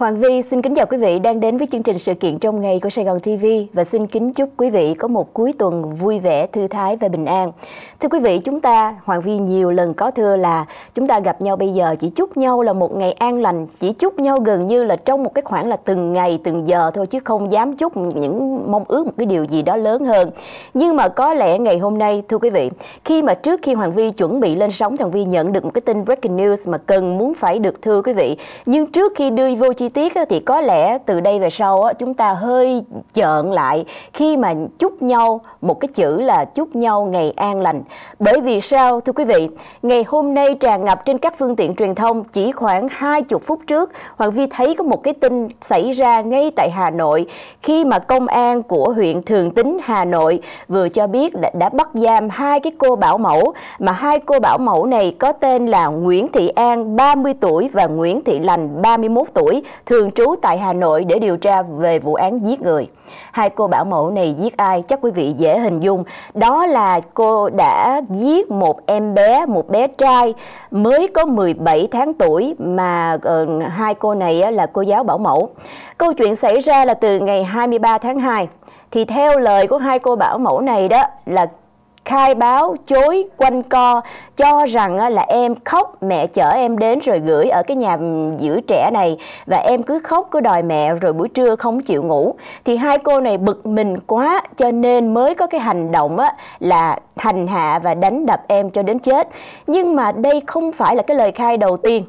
Hoàng Vi xin kính chào quý vị đang đến với chương trình sự kiện trong ngày của Sài Gòn TV và xin kính chúc quý vị có một cuối tuần vui vẻ, thư thái và bình an. Thưa quý vị, chúng ta, Hoàng Vi nhiều lần có thưa là chúng ta gặp nhau bây giờ chỉ chúc nhau là một ngày an lành, chỉ chúc nhau gần như là trong một cái khoảng là từng ngày, từng giờ thôi chứ không dám chúc những mong ước một cái điều gì đó lớn hơn. Nhưng mà có lẽ ngày hôm nay, thưa quý vị, khi mà trước khi Hoàng Vi chuẩn bị lên sóng, Hoàng Vi nhận được một cái tin breaking news mà cần muốn phải được thưa quý vị. Nhưng trước khi đưa vô chi tiết thì có lẽ từ đây về sau chúng ta hơi chợn lại khi mà chúc nhau một cái chữ là chúc nhau ngày an lành. Bởi vì sao thưa quý vị, ngày hôm nay tràn ngập trên các phương tiện truyền thông chỉ khoảng 20 phút trước, Hoàng Vi thấy có một cái tin xảy ra ngay tại Hà Nội khi mà công an của huyện Thường Tín Hà Nội vừa cho biết đã, đã bắt giam hai cái cô bảo mẫu mà hai cô bảo mẫu này có tên là Nguyễn Thị An 30 tuổi và Nguyễn Thị Lành 31 tuổi thường trú tại Hà Nội để điều tra về vụ án giết người. Hai cô bảo mẫu này giết ai chắc quý vị dễ hình dung. Đó là cô đã giết một em bé, một bé trai mới có 17 tháng tuổi mà uh, hai cô này là cô giáo bảo mẫu. Câu chuyện xảy ra là từ ngày 23 tháng 2 thì theo lời của hai cô bảo mẫu này đó là khai báo chối quanh co cho rằng là em khóc mẹ chở em đến rồi gửi ở cái nhà giữ trẻ này và em cứ khóc cứ đòi mẹ rồi buổi trưa không chịu ngủ thì hai cô này bực mình quá cho nên mới có cái hành động là hành hạ và đánh đập em cho đến chết nhưng mà đây không phải là cái lời khai đầu tiên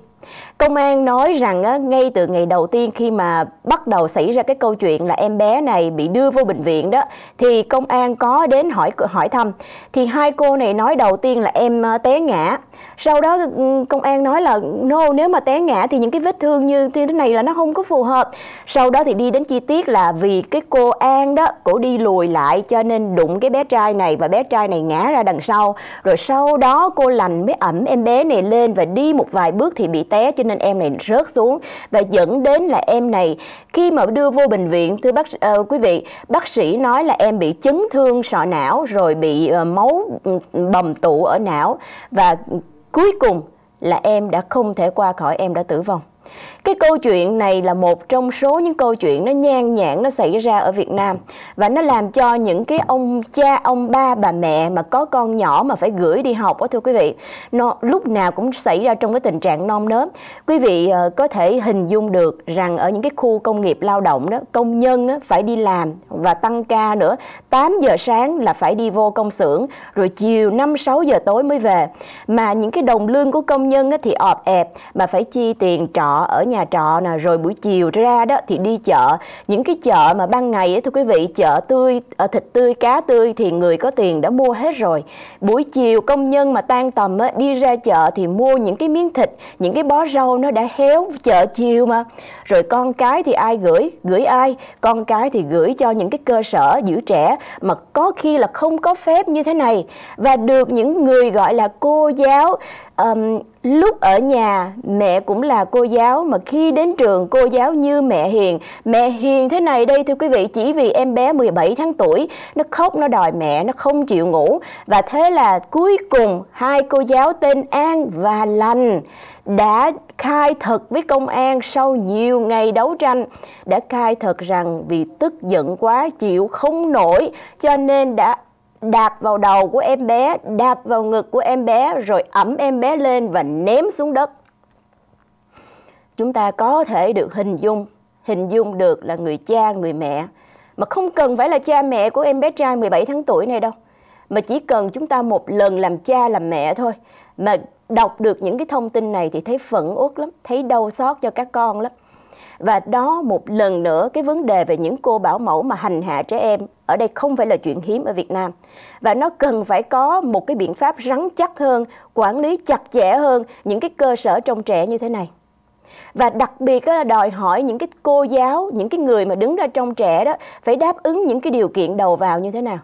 Công an nói rằng ngay từ ngày đầu tiên khi mà bắt đầu xảy ra cái câu chuyện là em bé này bị đưa vô bệnh viện đó thì công an có đến hỏi hỏi thăm thì hai cô này nói đầu tiên là em té ngã. Sau đó công an nói là no nếu mà té ngã thì những cái vết thương như thế này là nó không có phù hợp. Sau đó thì đi đến chi tiết là vì cái cô An đó cổ đi lùi lại cho nên đụng cái bé trai này và bé trai này ngã ra đằng sau. Rồi sau đó cô lành mới ẩm em bé này lên và đi một vài bước thì bị té cho nên em này rớt xuống và dẫn đến là em này khi mà đưa vô bệnh viện thưa bác uh, quý vị bác sĩ nói là em bị chấn thương sọ não rồi bị uh, máu bầm tụ ở não và cuối cùng là em đã không thể qua khỏi em đã tử vong cái câu chuyện này là một trong số những câu chuyện nó nhan nhản nó xảy ra ở Việt Nam và nó làm cho những cái ông cha, ông ba, bà mẹ mà có con nhỏ mà phải gửi đi học đó thưa quý vị, nó lúc nào cũng xảy ra trong cái tình trạng non nớm. Quý vị ờ, có thể hình dung được rằng ở những cái khu công nghiệp lao động đó, công nhân phải đi làm và tăng ca nữa, 8 giờ sáng là phải đi vô công xưởng rồi chiều 5 6 giờ tối mới về. Mà những cái đồng lương của công nhân thì ọp ẹp mà phải chi tiền trọ ở nhà trọ nè rồi buổi chiều ra đó thì đi chợ những cái chợ mà ban ngày ấy, thưa quý vị chợ tươi ờ, thịt tươi cá tươi thì người có tiền đã mua hết rồi buổi chiều công nhân mà tan tầm ấy, đi ra chợ thì mua những cái miếng thịt những cái bó rau nó đã héo chợ chiều mà rồi con cái thì ai gửi gửi ai con cái thì gửi cho những cái cơ sở giữ trẻ mà có khi là không có phép như thế này và được những người gọi là cô giáo um, lúc ở nhà mẹ cũng là cô giáo mà khi đến trường cô giáo như mẹ hiền mẹ hiền thế này đây thưa quý vị chỉ vì em bé 17 tháng tuổi nó khóc nó đòi mẹ nó không chịu ngủ và thế là cuối cùng hai cô giáo tên An và Lành đã khai thật với công an sau nhiều ngày đấu tranh đã khai thật rằng vì tức giận quá chịu không nổi cho nên đã đạp vào đầu của em bé, đạp vào ngực của em bé rồi ẩm em bé lên và ném xuống đất. Chúng ta có thể được hình dung, hình dung được là người cha, người mẹ mà không cần phải là cha mẹ của em bé trai 17 tháng tuổi này đâu. Mà chỉ cần chúng ta một lần làm cha làm mẹ thôi mà đọc được những cái thông tin này thì thấy phẫn uất lắm, thấy đau xót cho các con lắm. Và đó một lần nữa cái vấn đề về những cô bảo mẫu mà hành hạ trẻ em ở đây không phải là chuyện hiếm ở Việt Nam. Và nó cần phải có một cái biện pháp rắn chắc hơn, quản lý chặt chẽ hơn những cái cơ sở trong trẻ như thế này và đặc biệt là đòi hỏi những cái cô giáo những cái người mà đứng ra trong trẻ đó phải đáp ứng những cái điều kiện đầu vào như thế nào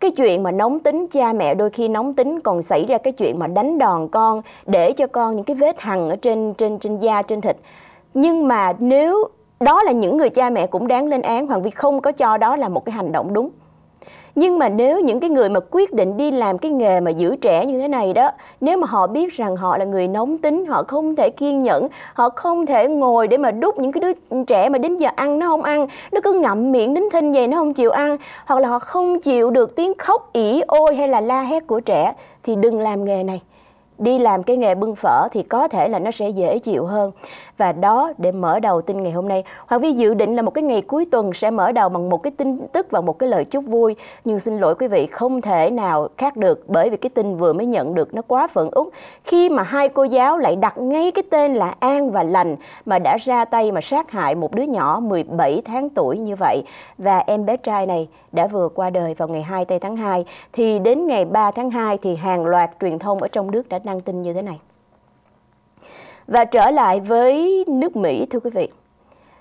cái chuyện mà nóng tính cha mẹ đôi khi nóng tính còn xảy ra cái chuyện mà đánh đòn con để cho con những cái vết hằn ở trên trên trên da trên thịt nhưng mà nếu đó là những người cha mẹ cũng đáng lên án hoàng vi không có cho đó là một cái hành động đúng nhưng mà nếu những cái người mà quyết định đi làm cái nghề mà giữ trẻ như thế này đó nếu mà họ biết rằng họ là người nóng tính họ không thể kiên nhẫn họ không thể ngồi để mà đút những cái đứa trẻ mà đến giờ ăn nó không ăn nó cứ ngậm miệng đến thinh vậy nó không chịu ăn hoặc là họ không chịu được tiếng khóc ỉ ôi hay là la hét của trẻ thì đừng làm nghề này đi làm cái nghề bưng phở thì có thể là nó sẽ dễ chịu hơn và đó để mở đầu tin ngày hôm nay hoàng vi dự định là một cái ngày cuối tuần sẽ mở đầu bằng một cái tin tức và một cái lời chúc vui nhưng xin lỗi quý vị không thể nào khác được bởi vì cái tin vừa mới nhận được nó quá phận út khi mà hai cô giáo lại đặt ngay cái tên là an và lành mà đã ra tay mà sát hại một đứa nhỏ 17 tháng tuổi như vậy và em bé trai này đã vừa qua đời vào ngày 2 tây tháng 2 thì đến ngày 3 tháng 2 thì hàng loạt truyền thông ở trong nước đã đăng tin như thế này và trở lại với nước Mỹ thưa quý vị.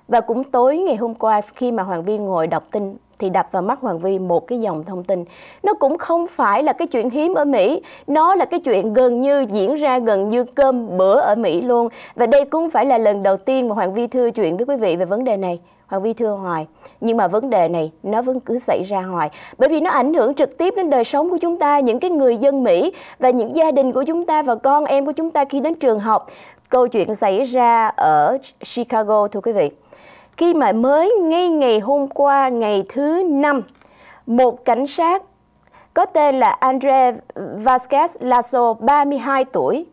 Và cũng tối ngày hôm qua khi mà Hoàng Vi ngồi đọc tin thì đập vào mắt Hoàng Vi một cái dòng thông tin. Nó cũng không phải là cái chuyện hiếm ở Mỹ, nó là cái chuyện gần như diễn ra gần như cơm bữa ở Mỹ luôn. Và đây cũng phải là lần đầu tiên mà Hoàng Vi thưa chuyện với quý vị về vấn đề này. Hoàng Vi thưa hoài, nhưng mà vấn đề này nó vẫn cứ xảy ra hoài bởi vì nó ảnh hưởng trực tiếp đến đời sống của chúng ta, những cái người dân Mỹ và những gia đình của chúng ta và con em của chúng ta khi đến trường học câu chuyện xảy ra ở Chicago thưa quý vị. Khi mà mới ngay ngày hôm qua ngày thứ năm, một cảnh sát có tên là Andre Vasquez Lasso, 32 tuổi,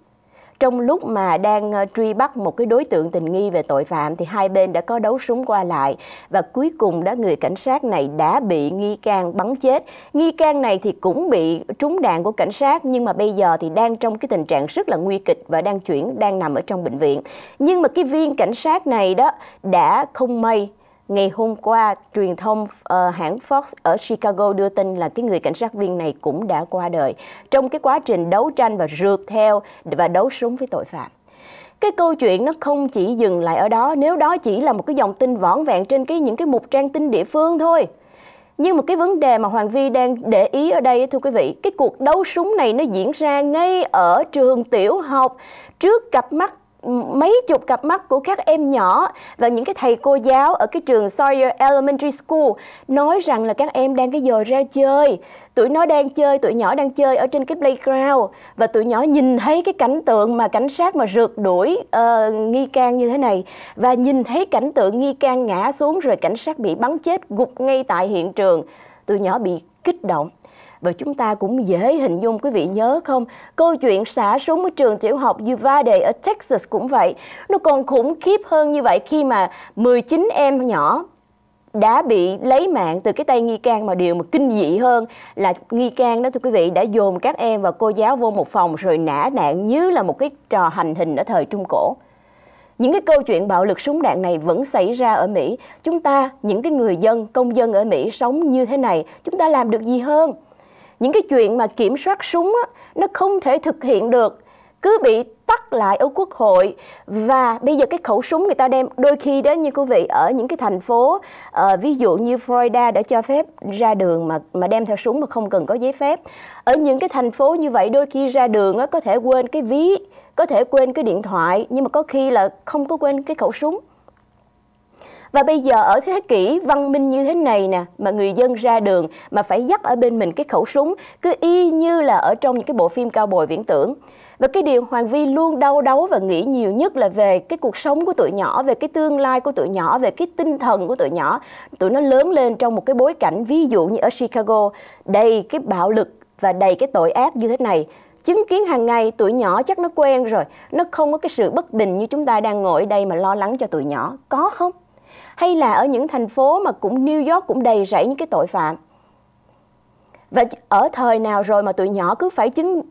trong lúc mà đang ờ, truy bắt một cái đối tượng tình nghi về tội phạm thì hai bên đã có đấu súng qua lại và cuối cùng đó người cảnh sát này đã bị nghi can bắn chết. Nghi can này thì cũng bị trúng đạn của cảnh sát nhưng mà bây giờ thì đang trong cái tình trạng rất là nguy kịch và đang chuyển đang nằm ở trong bệnh viện. Nhưng mà cái viên cảnh sát này đó đã không may ngày hôm qua truyền thông uh, hãng Fox ở Chicago đưa tin là cái người cảnh sát viên này cũng đã qua đời trong cái quá trình đấu tranh và rượt theo và đấu súng với tội phạm cái câu chuyện nó không chỉ dừng lại ở đó nếu đó chỉ là một cái dòng tin võn vẹn trên cái những cái mục trang tin địa phương thôi nhưng một cái vấn đề mà Hoàng Vi đang để ý ở đây thưa quý vị, cái cuộc đấu súng này nó diễn ra ngay ở trường tiểu học trước cặp mắt mấy chục cặp mắt của các em nhỏ và những cái thầy cô giáo ở cái trường Sawyer Elementary School nói rằng là các em đang cái giờ ra chơi tụi nó đang chơi, tụi nhỏ đang chơi ở trên cái playground và tụi nhỏ nhìn thấy cái cảnh tượng mà cảnh sát mà rượt đuổi uh, nghi can như thế này và nhìn thấy cảnh tượng nghi can ngã xuống rồi cảnh sát bị bắn chết gục ngay tại hiện trường. Tụi nhỏ bị kích động và chúng ta cũng dễ hình dung quý vị nhớ không câu chuyện xả súng ở trường tiểu học Uvalde ở Texas cũng vậy nó còn khủng khiếp hơn như vậy khi mà 19 em nhỏ đã bị lấy mạng từ cái tay nghi can mà điều mà kinh dị hơn là nghi can đó thưa quý vị đã dồn các em và cô giáo vô một phòng rồi nã nạn như là một cái trò hành hình ở thời Trung Cổ. Những cái câu chuyện bạo lực súng đạn này vẫn xảy ra ở Mỹ. Chúng ta, những cái người dân, công dân ở Mỹ sống như thế này, chúng ta làm được gì hơn? những cái chuyện mà kiểm soát súng á, nó không thể thực hiện được cứ bị tắt lại ở quốc hội và bây giờ cái khẩu súng người ta đem đôi khi đó như quý vị ở những cái thành phố uh, ví dụ như Florida đã cho phép ra đường mà mà đem theo súng mà không cần có giấy phép ở những cái thành phố như vậy đôi khi ra đường á, có thể quên cái ví có thể quên cái điện thoại nhưng mà có khi là không có quên cái khẩu súng và bây giờ ở thế kỷ văn minh như thế này nè, mà người dân ra đường mà phải dắt ở bên mình cái khẩu súng, cứ y như là ở trong những cái bộ phim cao bồi viễn tưởng. Và cái điều Hoàng Vi luôn đau đấu và nghĩ nhiều nhất là về cái cuộc sống của tụi nhỏ, về cái tương lai của tụi nhỏ, về cái tinh thần của tụi nhỏ. Tụi nó lớn lên trong một cái bối cảnh ví dụ như ở Chicago, đầy cái bạo lực và đầy cái tội ác như thế này chứng kiến hàng ngày tuổi nhỏ chắc nó quen rồi nó không có cái sự bất bình như chúng ta đang ngồi đây mà lo lắng cho tuổi nhỏ có không hay là ở những thành phố mà cũng New York cũng đầy rẫy những cái tội phạm. Và ở thời nào rồi mà tụi nhỏ cứ phải chứng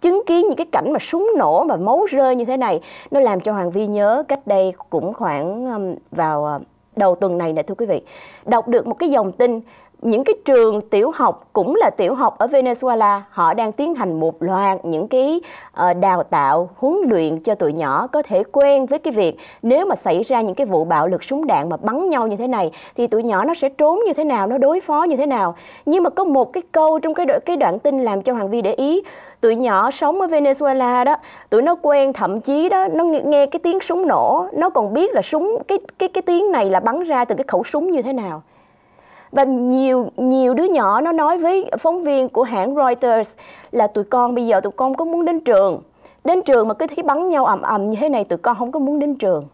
chứng kiến những cái cảnh mà súng nổ và máu rơi như thế này nó làm cho Hoàng Vi nhớ cách đây cũng khoảng vào ờ, đầu tuần này nè thưa quý vị đọc được một cái dòng tin những cái trường tiểu học cũng là tiểu học ở Venezuela họ đang tiến hành một loạt những cái ờ, đào tạo huấn luyện cho tụi nhỏ có thể quen với cái việc nếu mà xảy ra những cái vụ bạo lực súng đạn mà bắn nhau như thế này thì tụi nhỏ nó sẽ trốn như thế nào nó đối phó như thế nào nhưng mà có một cái câu trong cái cái đoạn tin làm cho Hoàng Vi để ý tụi nhỏ sống ở Venezuela đó tụi nó quen thậm chí đó nó nghe cái tiếng súng nổ nó còn biết là súng cái cái cái tiếng này là bắn ra từ cái khẩu súng như thế nào và nhiều nhiều đứa nhỏ nó nói với phóng viên của hãng Reuters là tụi con bây giờ tụi con có muốn đến trường đến trường mà cứ thấy bắn nhau ầm ầm như thế này tụi con không có muốn đến trường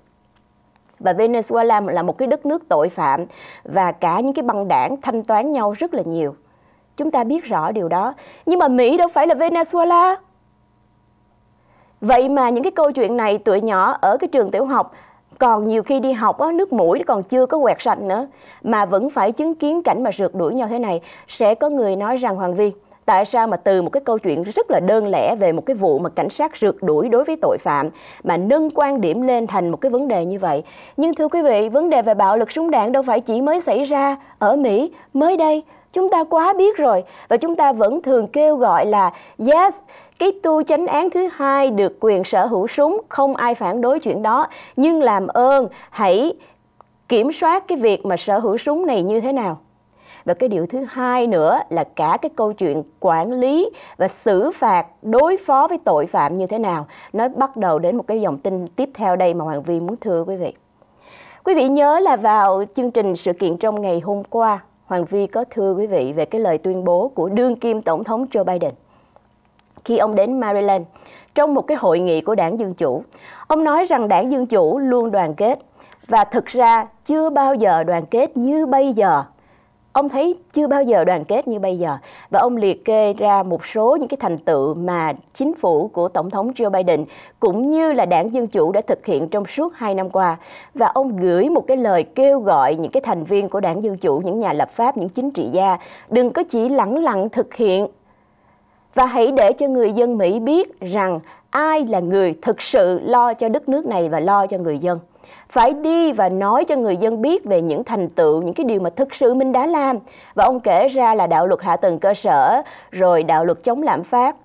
và Venezuela là một cái đất nước tội phạm và cả những cái băng đảng thanh toán nhau rất là nhiều chúng ta biết rõ điều đó nhưng mà Mỹ đâu phải là Venezuela Vậy mà những cái câu chuyện này tụi nhỏ ở cái trường tiểu học còn nhiều khi đi học á, nước mũi còn chưa có quẹt sạch nữa mà vẫn phải chứng kiến cảnh mà rượt đuổi nhau thế này sẽ có người nói rằng Hoàng Vi tại sao mà từ một cái câu chuyện rất là đơn lẻ về một cái vụ mà cảnh sát rượt đuổi đối với tội phạm mà nâng quan điểm lên thành một cái vấn đề như vậy. Nhưng thưa quý vị, vấn đề về bạo lực súng đạn đâu phải chỉ mới xảy ra ở Mỹ mới đây chúng ta quá biết rồi và chúng ta vẫn thường kêu gọi là yes cái tu chánh án thứ hai được quyền sở hữu súng không ai phản đối chuyện đó nhưng làm ơn hãy kiểm soát cái việc mà sở hữu súng này như thế nào và cái điều thứ hai nữa là cả cái câu chuyện quản lý và xử phạt đối phó với tội phạm như thế nào nó bắt đầu đến một cái dòng tin tiếp theo đây mà hoàng vi muốn thưa quý vị quý vị nhớ là vào chương trình sự kiện trong ngày hôm qua Hoàng Vi có thưa quý vị về cái lời tuyên bố của đương kim Tổng thống Joe Biden khi ông đến Maryland trong một cái hội nghị của đảng Dân Chủ. Ông nói rằng đảng Dân Chủ luôn đoàn kết và thực ra chưa bao giờ đoàn kết như bây giờ ông thấy chưa bao giờ đoàn kết như bây giờ và ông liệt kê ra một số những cái thành tựu mà chính phủ của tổng thống Joe Biden cũng như là đảng dân chủ đã thực hiện trong suốt hai năm qua và ông gửi một cái lời kêu gọi những cái thành viên của đảng dân chủ những nhà lập pháp những chính trị gia đừng có chỉ lẳng lặng thực hiện và hãy để cho người dân Mỹ biết rằng ai là người thực sự lo cho đất nước này và lo cho người dân phải đi và nói cho người dân biết về những thành tựu, những cái điều mà thực sự mình đã làm. Và ông kể ra là đạo luật hạ tầng cơ sở, rồi đạo luật chống lạm phát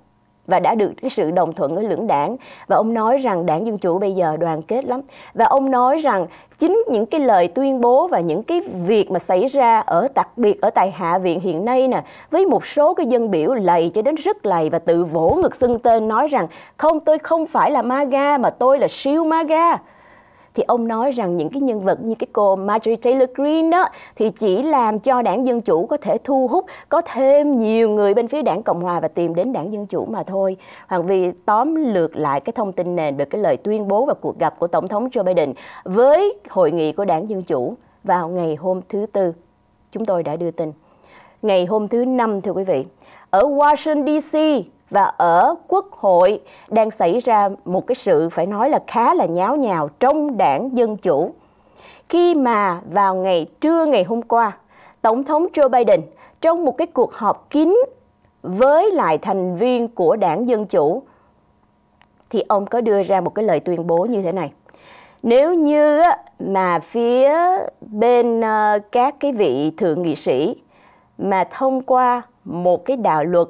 và đã được cái sự đồng thuận ở lưỡng đảng và ông nói rằng đảng dân chủ bây giờ đoàn kết lắm và ông nói rằng chính những cái lời tuyên bố và những cái việc mà xảy ra ở đặc biệt ở tại hạ viện hiện nay nè với một số cái dân biểu lầy cho đến rất lầy và tự vỗ ngực xưng tên nói rằng không tôi không phải là MAGA mà tôi là siêu MAGA thì ông nói rằng những cái nhân vật như cái cô Marjorie Taylor Greene đó thì chỉ làm cho đảng Dân Chủ có thể thu hút có thêm nhiều người bên phía đảng Cộng Hòa và tìm đến đảng Dân Chủ mà thôi. Hoàng Vy tóm lược lại cái thông tin nền về cái lời tuyên bố và cuộc gặp của Tổng thống Joe Biden với hội nghị của đảng Dân Chủ vào ngày hôm thứ Tư. Chúng tôi đã đưa tin. Ngày hôm thứ Năm, thưa quý vị, ở Washington DC, và ở Quốc hội đang xảy ra một cái sự phải nói là khá là nháo nhào trong đảng Dân Chủ. Khi mà vào ngày trưa ngày hôm qua, Tổng thống Joe Biden trong một cái cuộc họp kín với lại thành viên của đảng Dân Chủ thì ông có đưa ra một cái lời tuyên bố như thế này. Nếu như mà phía bên ờ, các cái vị thượng nghị sĩ mà thông qua một cái đạo luật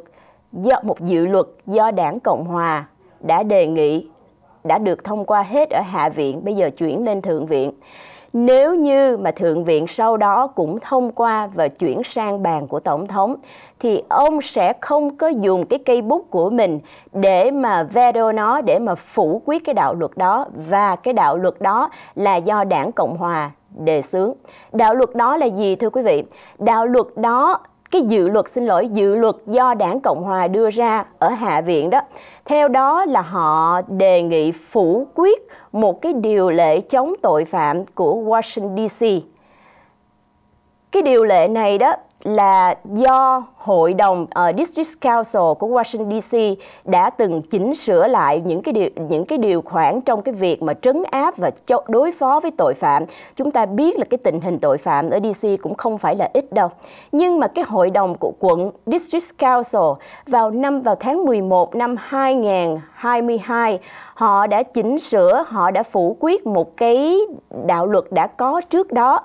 do một dự luật do đảng Cộng Hòa đã đề nghị đã được thông qua hết ở Hạ viện, bây giờ chuyển lên Thượng viện. Nếu như mà Thượng viện sau đó cũng thông qua và chuyển sang bàn của Tổng thống, thì ông sẽ không có dùng cái cây bút của mình để mà veto nó, để mà phủ quyết cái đạo luật đó. Và cái đạo luật đó là do đảng Cộng Hòa đề xướng. Đạo luật đó là gì thưa quý vị? Đạo luật đó cái dự luật xin lỗi dự luật do đảng cộng hòa đưa ra ở hạ viện đó theo đó là họ đề nghị phủ quyết một cái điều lệ chống tội phạm của washington dc cái điều lệ này đó là do hội đồng uh, District Council của Washington DC đã từng chỉnh sửa lại những cái điều những cái điều khoản trong cái việc mà trấn áp và cho, đối phó với tội phạm. Chúng ta biết là cái tình hình tội phạm ở DC cũng không phải là ít đâu. Nhưng mà cái hội đồng của quận District Council vào năm vào tháng 11 năm 2022 họ đã chỉnh sửa, họ đã phủ quyết một cái đạo luật đã có trước đó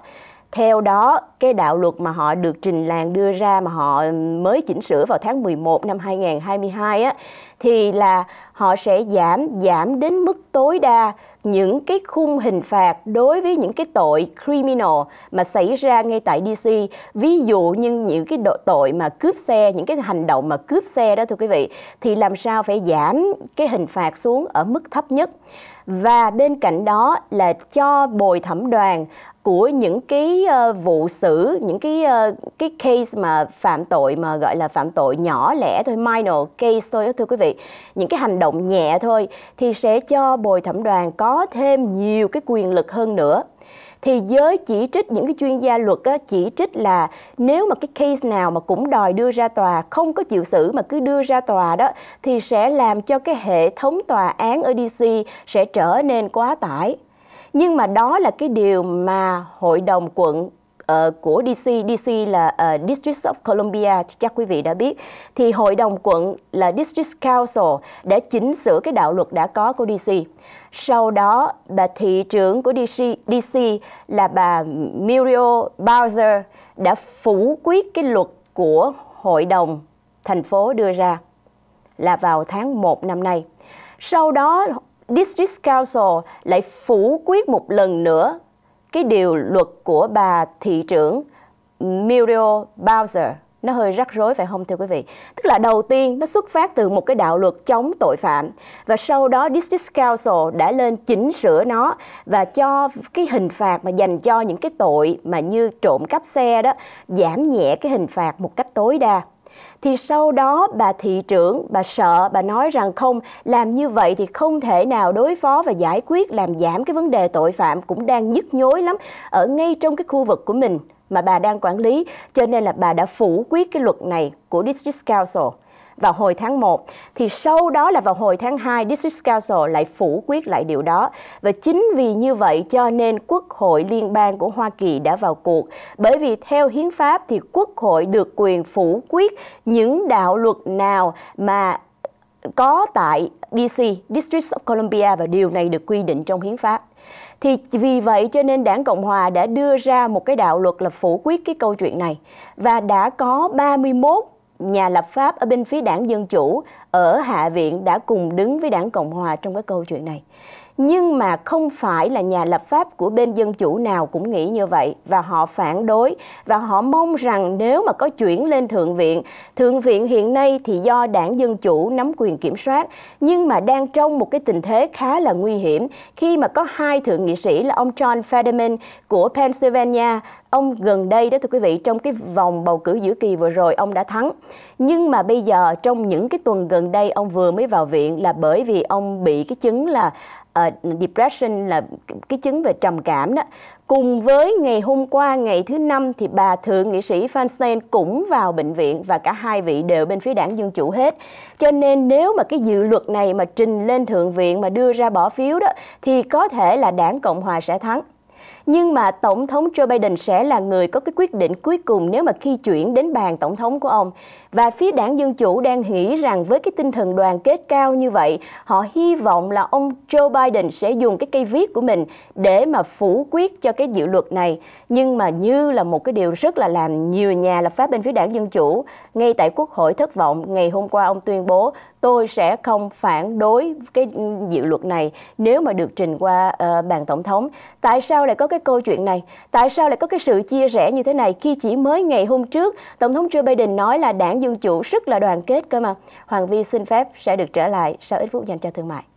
theo đó cái đạo luật mà họ được trình làng đưa ra mà họ mới chỉnh sửa vào tháng 11 năm 2022 á thì là họ sẽ giảm giảm đến mức tối đa những cái khung hình phạt đối với những cái tội criminal mà xảy ra ngay tại DC. Ví dụ như những cái tội mà cướp xe, những cái hành động mà cướp xe đó thưa quý vị thì làm sao phải giảm cái hình phạt xuống ở mức thấp nhất và bên cạnh đó là cho bồi thẩm đoàn của những cái uh, vụ xử những cái uh, cái case mà phạm tội mà gọi là phạm tội nhỏ lẻ thôi minor case thôi đó thưa quý vị những cái hành động nhẹ thôi thì sẽ cho bồi thẩm đoàn có thêm nhiều cái quyền lực hơn nữa thì giới chỉ trích những cái chuyên gia luật á, chỉ trích là nếu mà cái case nào mà cũng đòi đưa ra tòa không có chịu xử mà cứ đưa ra tòa đó thì sẽ làm cho cái hệ thống tòa án ở DC sẽ trở nên quá tải nhưng mà đó là cái điều mà hội đồng quận uh, của DC, DC là uh, District of Columbia, chắc quý vị đã biết, thì hội đồng quận là District Council đã chỉnh sửa cái đạo luật đã có của DC. Sau đó, bà thị trưởng của DC, DC là bà Muriel Bowser đã phủ quyết cái luật của hội đồng thành phố đưa ra là vào tháng 1 năm nay. Sau đó, District Council lại phủ quyết một lần nữa cái điều luật của bà thị trưởng Muriel Bowser nó hơi rắc rối phải không thưa quý vị? Tức là đầu tiên nó xuất phát từ một cái đạo luật chống tội phạm và sau đó District Council đã lên chỉnh sửa nó và cho cái hình phạt mà dành cho những cái tội mà như trộm cắp xe đó giảm nhẹ cái hình phạt một cách tối đa thì sau đó bà thị trưởng bà sợ bà nói rằng không làm như vậy thì không thể nào đối phó và giải quyết làm giảm cái vấn đề tội phạm cũng đang nhức nhối lắm ở ngay trong cái khu vực của mình mà bà đang quản lý cho nên là bà đã phủ quyết cái luật này của District Council vào hồi tháng 1 thì sau đó là vào hồi tháng 2 District Council lại phủ quyết lại điều đó và chính vì như vậy cho nên Quốc hội liên bang của Hoa Kỳ đã vào cuộc bởi vì theo hiến pháp thì Quốc hội được quyền phủ quyết những đạo luật nào mà có tại DC, District of Columbia và điều này được quy định trong hiến pháp. Thì vì vậy cho nên Đảng Cộng Hòa đã đưa ra một cái đạo luật là phủ quyết cái câu chuyện này và đã có 31 nhà lập pháp ở bên phía đảng Dân Chủ ở Hạ viện đã cùng đứng với đảng Cộng Hòa trong cái câu chuyện này nhưng mà không phải là nhà lập pháp của bên dân chủ nào cũng nghĩ như vậy và họ phản đối và họ mong rằng nếu mà có chuyển lên thượng viện, thượng viện hiện nay thì do đảng dân chủ nắm quyền kiểm soát nhưng mà đang trong một cái tình thế khá là nguy hiểm khi mà có hai thượng nghị sĩ là ông John Fetterman của Pennsylvania ông gần đây đó thưa quý vị trong cái vòng bầu cử giữa kỳ vừa rồi ông đã thắng nhưng mà bây giờ trong những cái tuần gần đây ông vừa mới vào viện là bởi vì ông bị cái chứng là uh, depression là cái chứng về trầm cảm đó cùng với ngày hôm qua ngày thứ năm thì bà thượng nghị sĩ Feinstein cũng vào bệnh viện và cả hai vị đều bên phía đảng dân chủ hết cho nên nếu mà cái dự luật này mà trình lên thượng viện mà đưa ra bỏ phiếu đó thì có thể là đảng cộng hòa sẽ thắng nhưng mà Tổng thống Joe Biden sẽ là người có cái quyết định cuối cùng nếu mà khi chuyển đến bàn Tổng thống của ông. Và phía đảng Dân Chủ đang hỉ rằng với cái tinh thần đoàn kết cao như vậy, họ hy vọng là ông Joe Biden sẽ dùng cái cây viết của mình để mà phủ quyết cho cái dự luật này. Nhưng mà như là một cái điều rất là làm nhiều nhà lập pháp bên phía đảng Dân Chủ, ngay tại Quốc hội thất vọng, ngày hôm qua ông tuyên bố tôi sẽ không phản đối cái dự luật này nếu mà được trình qua uh, bàn tổng thống. Tại sao lại có cái câu chuyện này? Tại sao lại có cái sự chia rẽ như thế này khi chỉ mới ngày hôm trước Tổng thống Joe Biden nói là đảng dân dân chủ rất là đoàn kết cơ mà. Hoàng Vi xin phép sẽ được trở lại sau ít phút dành cho thương mại.